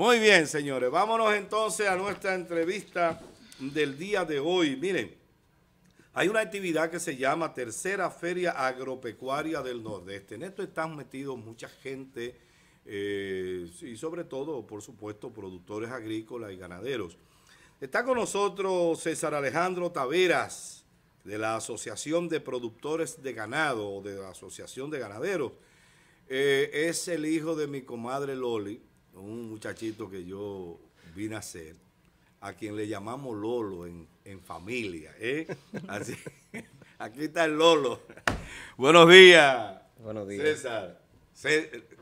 Muy bien, señores. Vámonos entonces a nuestra entrevista del día de hoy. Miren, hay una actividad que se llama Tercera Feria Agropecuaria del Nordeste. En esto están metidos mucha gente eh, y sobre todo, por supuesto, productores agrícolas y ganaderos. Está con nosotros César Alejandro Taveras de la Asociación de Productores de Ganado o de la Asociación de Ganaderos. Eh, es el hijo de mi comadre Loli, un muchachito que yo vine a ser, a quien le llamamos Lolo en, familia. ¿eh? aquí está el Lolo. Buenos días. Buenos días. César,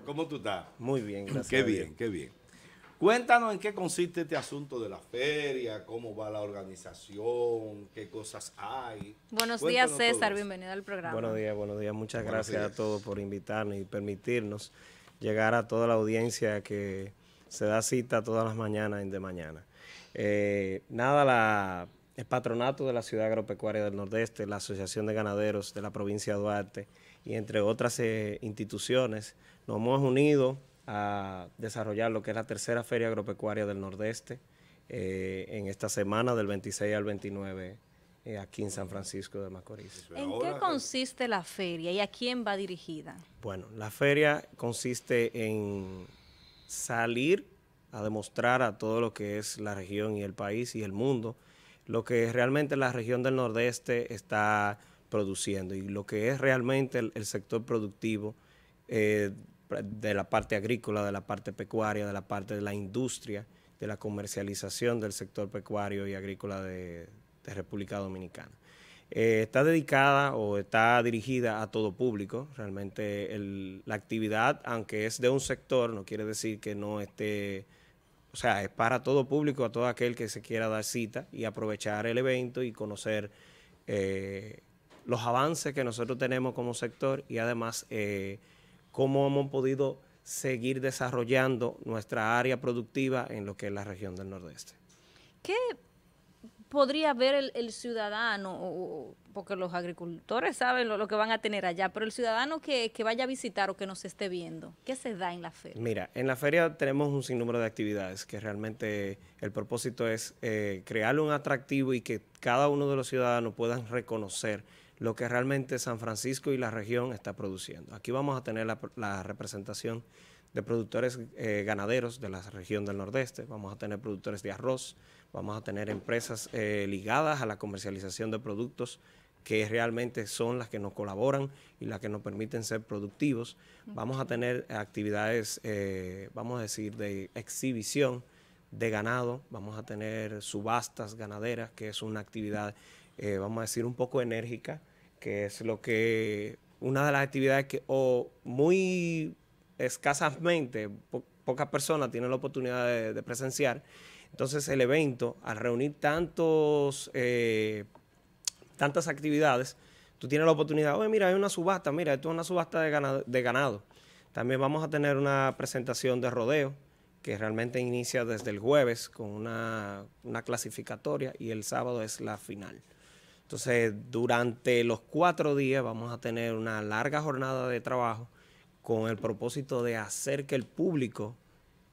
¿cómo tú estás? Muy bien, gracias. Qué bien, qué bien. Cuéntanos en qué consiste este asunto de la feria, cómo va la organización, qué cosas hay. Buenos días, César, bienvenido al programa. Buenos días, buenos días. Muchas gracias a todos por invitarnos y permitirnos llegar a toda la audiencia que se da cita todas las mañanas en de mañana. Eh, nada, la, el patronato de la Ciudad Agropecuaria del Nordeste, la Asociación de Ganaderos de la provincia de Duarte y entre otras eh, instituciones, nos hemos unido a desarrollar lo que es la tercera Feria Agropecuaria del Nordeste eh, en esta semana del 26 al 29 eh, aquí en San Francisco de Macorís. ¿En qué eh, consiste la feria y a quién va dirigida? Bueno, la feria consiste en salir a demostrar a todo lo que es la región y el país y el mundo lo que realmente la región del Nordeste está produciendo y lo que es realmente el, sector productivo eh, de la parte agrícola, de la parte pecuaria, de la parte de la industria, de la comercialización del sector pecuario y agrícola de, República Dominicana. Eh, está dedicada o está dirigida a todo público. Realmente la actividad, aunque es de un sector, no quiere decir que no esté, o sea, es para todo público, a todo aquel que se quiera dar cita y aprovechar el evento y conocer eh, los avances que nosotros tenemos como sector y además eh, cómo hemos podido seguir desarrollando nuestra área productiva en lo que es la región del Nordeste. ¿Qué podría ver el, ciudadano, porque los agricultores saben lo, que van a tener allá, pero el ciudadano que, vaya a visitar o que nos esté viendo, ¿qué se da en la feria? Mira, en la feria tenemos un sinnúmero de actividades que realmente el propósito es eh, crear un atractivo y que cada uno de los ciudadanos puedan reconocer lo que realmente San Francisco y la región está produciendo. Aquí vamos a tener la, representación de productores eh, ganaderos de la región del Nordeste, vamos a tener productores de arroz, vamos a tener empresas eh, ligadas a la comercialización de productos que realmente son las que nos colaboran y las que nos permiten ser productivos. Vamos a tener actividades, eh, vamos a decir, de exhibición de ganado, vamos a tener subastas ganaderas, que es una actividad, eh, vamos a decir, un poco enérgica, que es lo que, una de las actividades que, o muy escasamente, pocas personas tienen la oportunidad de, presenciar. Entonces el evento, al reunir tantos, eh, tantas actividades, tú tienes la oportunidad, oye, mira, hay una subasta, mira, esto es una subasta de ganado, de ganado. También vamos a tener una presentación de rodeo, que realmente inicia desde el jueves con una, una clasificatoria y el sábado es la final. Entonces, durante los cuatro días vamos a tener una larga jornada de trabajo con el propósito de hacer que el público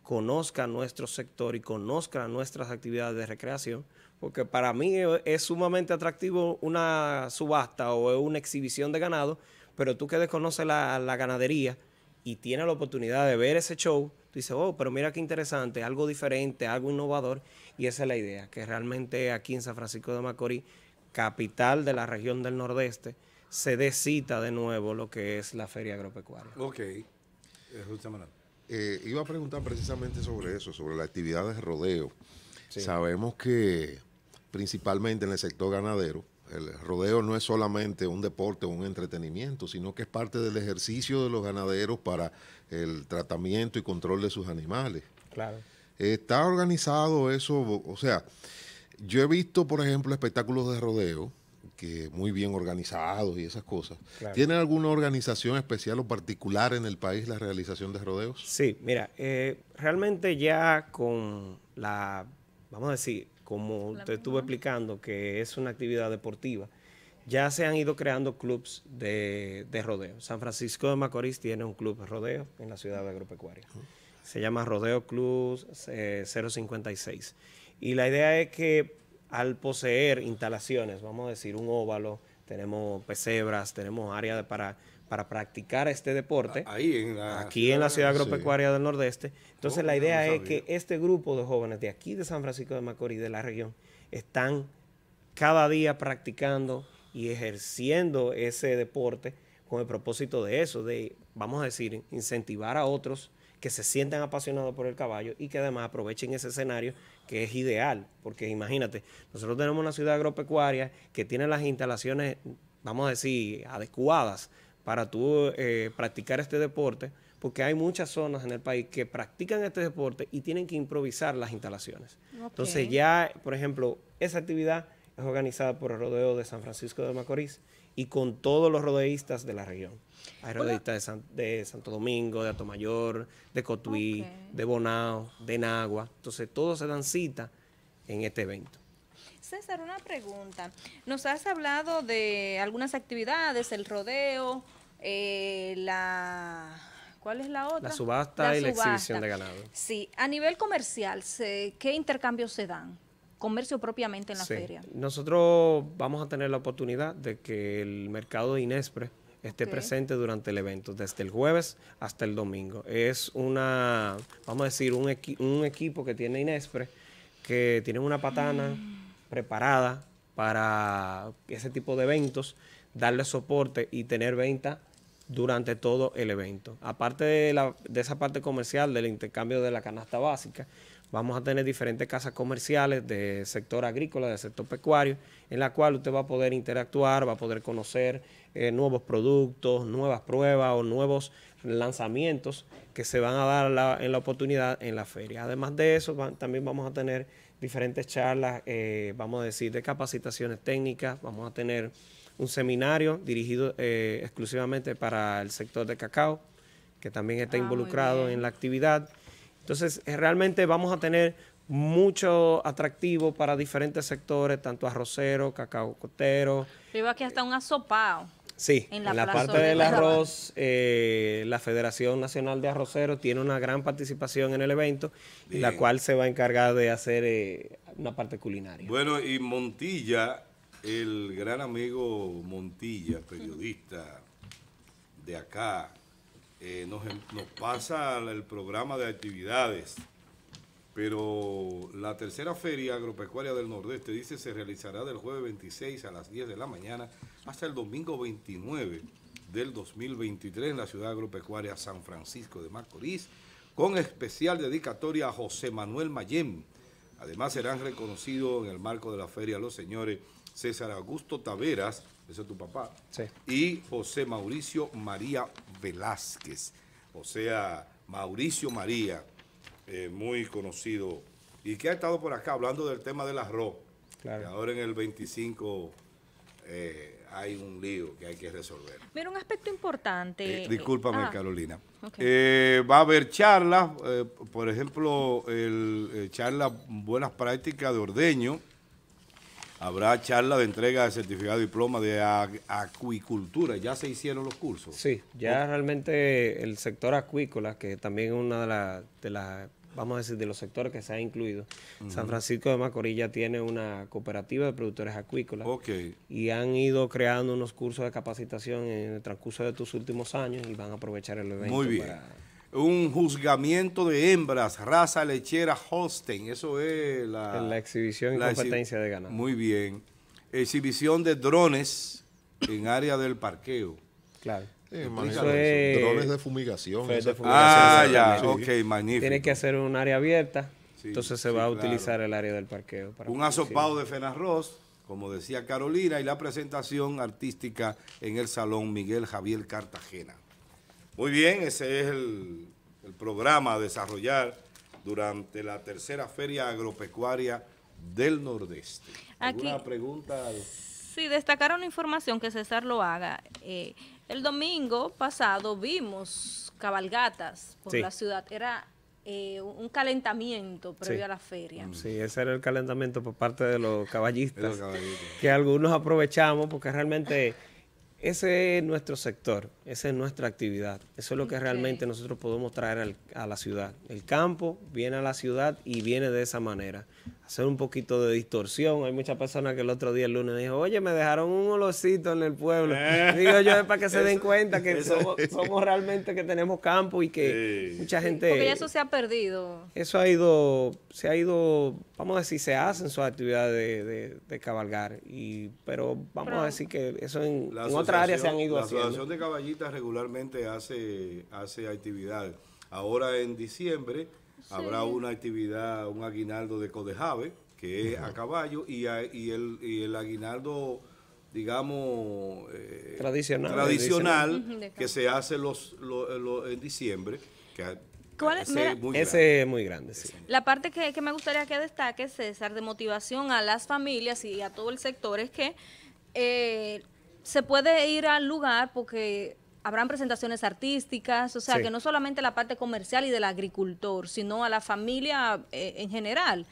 conozca nuestro sector y conozca nuestras actividades de recreación, porque para mí es sumamente atractivo una subasta o una exhibición de ganado, pero tú que desconoces la, ganadería y tienes la oportunidad de ver ese show, tú dices, oh, pero mira qué interesante, algo diferente, algo innovador, y esa es la idea, que realmente aquí en San Francisco de Macorís, capital de la región del Nordeste, se descita de nuevo lo que es la feria agropecuaria. Ok, Eh, eh iba a preguntar precisamente sobre eso, sobre la actividad de rodeo. Sabemos que principalmente en el sector ganadero, el rodeo no es solamente un deporte o un entretenimiento, sino que es parte del ejercicio de los ganaderos para el tratamiento y control de sus animales. Claro. Está organizado eso, o sea, yo he visto, por ejemplo, espectáculos de rodeo que muy bien organizados y esas cosas. ¿Tiene alguna organización especial o particular en el país la realización de rodeos? Sí, mira, eh, realmente ya con la, vamos a decir, como te estuve explicando, que es una actividad deportiva, ya se han ido creando clubs de, de rodeo. San Francisco de Macorís tiene un club de rodeo en la ciudad de agropecuaria. Se llama Rodeo Club 056. Eh, y la idea es que al poseer instalaciones, vamos a decir, un óvalo, tenemos pesebras, tenemos áreas para, para practicar este deporte, Ahí en la, aquí en la ciudad agropecuaria del Nordeste. Entonces la idea es que este grupo de jóvenes de aquí de San Francisco de Macorís, de la región, están cada día practicando y ejerciendo ese deporte con el propósito de eso, de, vamos a decir, incentivar a otros que se sientan apasionados por el caballo y que además aprovechen ese escenario que es ideal, porque imagínate, nosotros tenemos una ciudad agropecuaria que tiene las instalaciones, vamos a decir, adecuadas para tú eh, practicar este deporte, porque hay muchas zonas en el país que practican este deporte y tienen que improvisar las instalaciones. Entonces ya, por ejemplo, esa actividad es organizada por el Rodeo de San Francisco de Macorís y con todos los rodeístas de la región. Hay rodeístas de, Santo Domingo, de Atomayor, de Cotuí, de Bonao, de Nagua. Entonces todos se dan cita en este evento. César, una pregunta. Nos has hablado de algunas actividades, el rodeo, eh, la... ¿Cuál es la otra? La subasta y la exhibición de ganado. Sí, a nivel comercial, ¿qué intercambios se dan? comercio propiamente en la feria. Nosotros vamos a tener la oportunidad de que el mercado de Inespre esté presente durante el evento, desde el jueves hasta el domingo. Es una, vamos a decir, un, equipo que tiene Inespre, que tiene una patana mm. preparada para ese tipo de eventos, darle soporte y tener venta durante todo el evento. Aparte de, de esa parte comercial del intercambio de la canasta básica, vamos a tener diferentes casas comerciales de sector agrícola, de sector pecuario, en la cual usted va a poder interactuar, va a poder conocer eh, nuevos productos, nuevas pruebas o nuevos lanzamientos que se van a dar en la oportunidad en la feria. Además de eso, también vamos a tener diferentes charlas, eh, vamos a decir, de capacitaciones técnicas, vamos a tener un seminario dirigido eh, exclusivamente para el sector de cacao, que también está ah, involucrado en la actividad. Entonces, eh, realmente vamos a tener mucho atractivo para diferentes sectores, tanto arrocero, cacao, cotero. Iba aquí hasta un asopado. Sí, en la, parte del arroz, eh, la Federación Nacional de Arroceros tiene una gran participación en el evento, la cual se va a encargar de hacer eh, una parte culinaria. Bueno, y Montilla, el gran amigo Montilla, periodista de acá, eh, em, nos, pasa el programa de actividades, pero la tercera feria agropecuaria del Nordeste dice se realizará del jueves 26 a las 10 de la mañana hasta el domingo 29 del 2023 en la ciudad agropecuaria San Francisco de Macorís, con especial dedicatoria a José Manuel Mayem. Además serán reconocidos en el marco de la feria los señores César Augusto Taveras, ese es tu papá, y José Mauricio María Velázquez, o sea, Mauricio María, eh, muy conocido, y que ha estado por acá hablando del tema del arroz, que ahora en el 25 eh, hay un lío que hay que resolver. Pero un aspecto importante. Eh, discúlpame, ah, Carolina. va a haber charlas, por ejemplo, el, charla Buenas Prácticas de Ordeño, habrá charla de entrega de certificado y diploma de acuicultura. ¿Ya se hicieron los cursos? Sí, ya realmente el sector acuícola, que también es una de las, vamos a decir, de los sectores que se ha incluido. San Francisco de Macorís tiene una cooperativa de productores acuícolas. Ok. Y han ido creando unos cursos de capacitación en el transcurso de tus últimos años y van a aprovechar el evento. Muy bien. Para un juzgamiento de hembras, raza lechera Holstein. Eso es la, la exhibición y competencia de ganado. Muy bien. Exhibición de drones en área del parqueo. Claro. Eh, eso es, drones de fumigación. ah, ya, ok, magnífico. Tiene que hacer un área abierta, entonces se va a utilizar el área del parqueo. Para un asopado de Ross, como decía Carolina, y la presentación artística en el Salón Miguel Javier Cartagena. Muy bien, ese es el, programa a desarrollar durante la tercera feria agropecuaria del Nordeste. Aquí, ¿Alguna pregunta? Sí, destacaron información que César lo haga. Eh, el domingo pasado vimos cabalgatas por la ciudad. Era eh, un calentamiento previo a la feria. Mm. Sí, ese era el calentamiento por parte de los caballistas. que algunos aprovechamos porque realmente ese es nuestro sector. Esa es nuestra actividad. Eso es lo que realmente nosotros podemos traer al, a la ciudad. El campo viene a la ciudad y viene de esa manera. Hacer un poquito de distorsión. Hay muchas personas que el otro día, el lunes, dijo, oye, me dejaron un olorcito en el pueblo. Eh. Digo yo, es para que se den cuenta que somos, realmente que tenemos campo y que mucha gente... Porque eso se ha perdido. Eso ha ido, se ha ido, vamos a decir, se hacen sus actividades de, de, cabalgar. Y, pero vamos a decir que eso en, otra área se han ido la haciendo. de regularmente hace, hace actividades. Ahora en diciembre habrá una actividad, un aguinaldo de Codejave, que es a caballo, y, el, aguinaldo digamos, eh, tradicional, que se hace los, en diciembre. Que es? muy ese es muy grande. La parte que, me gustaría que destaque, César, de motivación a las familias y a todo el sector es que eh, se puede ir al lugar porque habrán presentaciones artísticas, o sea, que no solamente la parte comercial y del agricultor, sino a la familia eh, en general.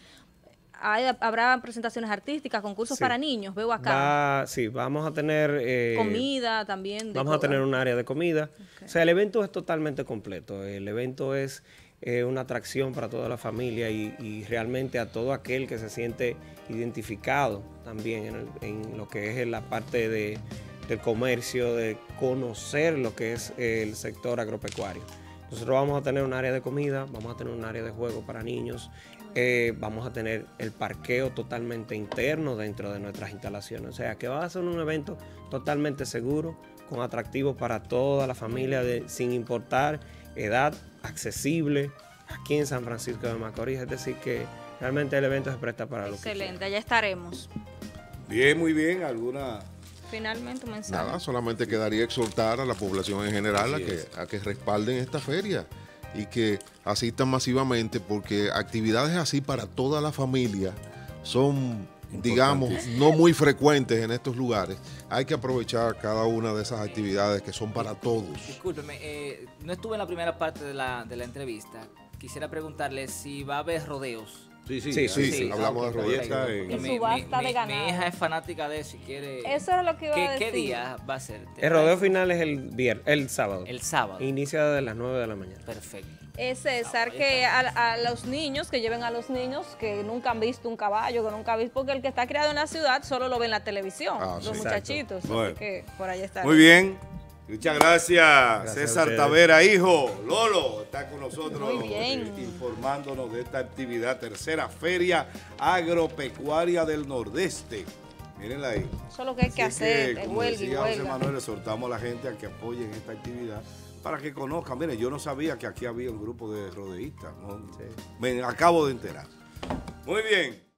¿Habrán habrá presentaciones artísticas, concursos para niños, veo acá. sí, vamos a tener... Eh, comida también. Vamos a tener un área de comida. O sea, el evento es totalmente completo. El evento es eh, una atracción para toda la familia y, realmente a todo aquel que se siente identificado también en lo que es la parte de del comercio, de conocer lo que es el sector agropecuario. Nosotros vamos a tener un área de comida, vamos a tener un área de juego para niños, eh, vamos a tener el parqueo totalmente interno dentro de nuestras instalaciones. O sea que va a ser un evento totalmente seguro, con atractivo para toda la familia, sin importar edad, accesible, aquí en San Francisco de Macorís. Es decir, que realmente el evento se presta para los. lo que. Excelente, allá estaremos. Bien, muy bien. ¿Alguna finalmente, un mensaje. Nada, solamente quedaría exhortar a la población en general a que, respalden esta feria y que asistan masivamente porque actividades así para toda la familia son digamos, no muy frecuentes en estos lugares, hay que aprovechar cada una de esas actividades que son para todos. Discúlpeme, eh, no estuve en la primera parte de la, de la entrevista. Quisiera preguntarle si va a haber rodeos. Sí, sí, sí, sí, hablamos de Rubieta. Y, mi, de hija es fanática de si quiere. Eso era lo que ¿Qué, a ¿Qué día va a ser? El rodeo final es el, viernes, el sábado. El sábado. Inicia de las 9 de la mañana. Perfecto. Es César que a, los niños, que lleven a los niños que nunca han visto un caballo, que nunca han visto, porque el que está criado en la ciudad solo lo ve en la televisión, ah, los muchachitos. Así que por ahí está. Muy bien. Muchas gracias, César Tavera, hijo. Lolo está con nosotros informándonos de esta actividad, tercera feria agropecuaria del Nordeste. Mírenla ahí. Eso es lo que hay que hacer, que, como huelga, decía José Manuel, exhortamos a la gente a que apoyen esta actividad para que conozcan. Miren, yo no sabía que aquí había un grupo de rodeístas. Me acabo de enterar. Muy bien.